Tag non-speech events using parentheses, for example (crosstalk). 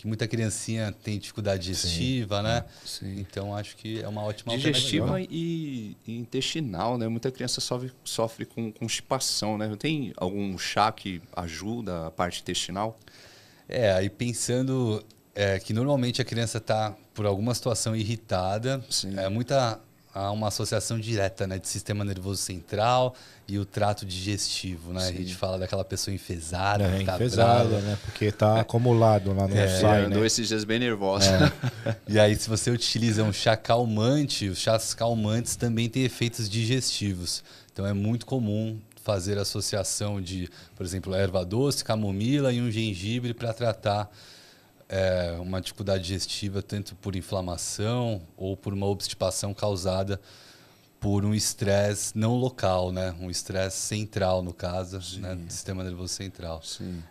que muita criancinha tem dificuldade digestiva, sim, né? É, sim. Então acho que é uma ótima Digestiva e, e, intestinal, né? Muita criança sofre, sofre com constipação, né? Tem algum chá que ajuda a parte intestinal? É, aí pensando é, que normalmente a criança está por alguma situação irritada, sim. é muita há uma associação direta, né, de sistema nervoso central e o trato digestivo, né? Sim. A gente fala daquela pessoa enfesada, é, tá enfesada, né? Porque tá é. acumulado lá no é, sai, né? esses dias bem nervosa. É. (laughs) e aí se você utiliza um chá calmante, os chás calmantes também têm efeitos digestivos. Então é muito comum fazer associação de, por exemplo, erva doce, camomila e um gengibre para tratar é, uma dificuldade digestiva, tanto por inflamação ou por uma obstipação causada por um estresse não local, né? Um estresse central, no caso, né? do sistema nervoso central. Sim.